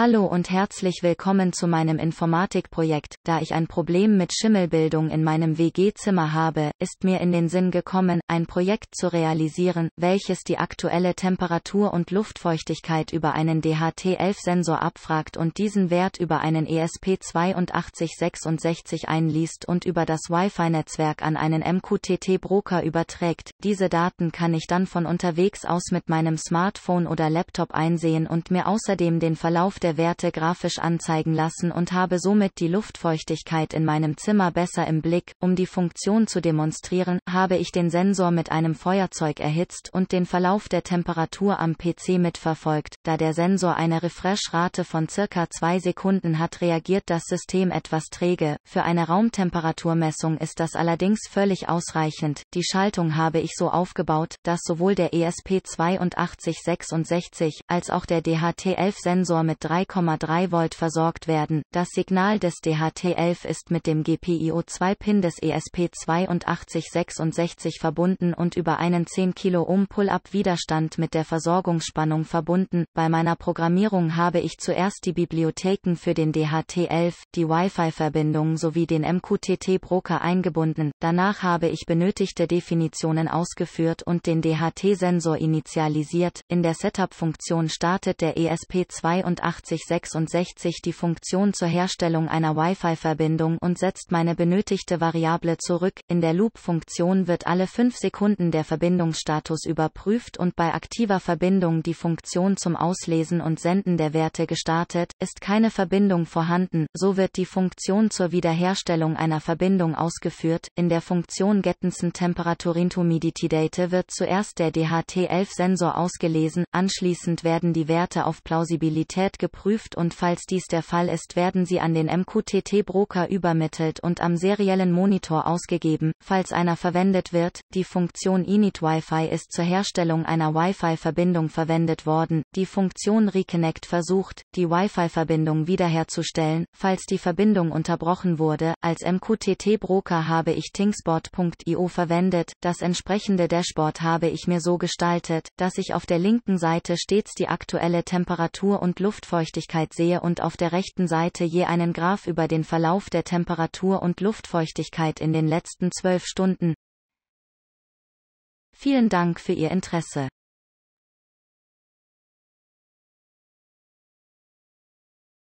Hallo und herzlich willkommen zu meinem Informatikprojekt. Da ich ein Problem mit Schimmelbildung in meinem WG-Zimmer habe, ist mir in den Sinn gekommen, ein Projekt zu realisieren, welches die aktuelle Temperatur und Luftfeuchtigkeit über einen DHT-11-Sensor abfragt und diesen Wert über einen ESP8266 einliest und über das Wi-Fi-Netzwerk an einen MQTT-Broker überträgt. Diese Daten kann ich dann von unterwegs aus mit meinem Smartphone oder Laptop einsehen und mir außerdem den Verlauf der der Werte grafisch anzeigen lassen und habe somit die Luftfeuchtigkeit in meinem Zimmer besser im Blick. Um die Funktion zu demonstrieren, habe ich den Sensor mit einem Feuerzeug erhitzt und den Verlauf der Temperatur am PC mitverfolgt. Da der Sensor eine Refresh-Rate von circa zwei Sekunden hat, reagiert das System etwas träge. Für eine Raumtemperaturmessung ist das allerdings völlig ausreichend. Die Schaltung habe ich so aufgebaut, dass sowohl der ESP 8266 als auch der DHT-11-Sensor mit drei 3,3 Volt versorgt werden. Das Signal des DHT11 ist mit dem GPIO2-Pin des ESP8266 verbunden und über einen 10 Kiloohm Pull-up-Widerstand mit der Versorgungsspannung verbunden. Bei meiner Programmierung habe ich zuerst die Bibliotheken für den DHT11, die Wi-Fi-Verbindung sowie den MQTT-Broker eingebunden. Danach habe ich benötigte Definitionen ausgeführt und den DHT-Sensor initialisiert. In der Setup-Funktion startet der esp 8266 8666 die Funktion zur Herstellung einer Wi-Fi-Verbindung und setzt meine benötigte Variable zurück. In der Loop-Funktion wird alle 5 Sekunden der Verbindungsstatus überprüft und bei aktiver Verbindung die Funktion zum Auslesen und Senden der Werte gestartet. Ist keine Verbindung vorhanden, so wird die Funktion zur Wiederherstellung einer Verbindung ausgeführt. In der Funktion Gettensen Temperaturintumiditidate wird zuerst der DHT11-Sensor ausgelesen, anschließend werden die Werte auf Plausibilität geprüft und falls dies der Fall ist, werden sie an den MQTT-Broker übermittelt und am seriellen Monitor ausgegeben, falls einer verwendet wird. Die Funktion Init Wi-Fi ist zur Herstellung einer Wi-Fi-Verbindung verwendet worden. Die Funktion Reconnect versucht, die Wi-Fi-Verbindung wiederherzustellen, falls die Verbindung unterbrochen wurde. Als MQTT-Broker habe ich Tingspot.io verwendet. Das entsprechende Dashboard habe ich mir so gestaltet, dass ich auf der linken Seite stets die aktuelle Temperatur und Luftfeuchtigkeit Luftfeuchtigkeit sehe und auf der rechten Seite je einen Graph über den Verlauf der Temperatur und Luftfeuchtigkeit in den letzten zwölf Stunden. Vielen Dank für Ihr Interesse.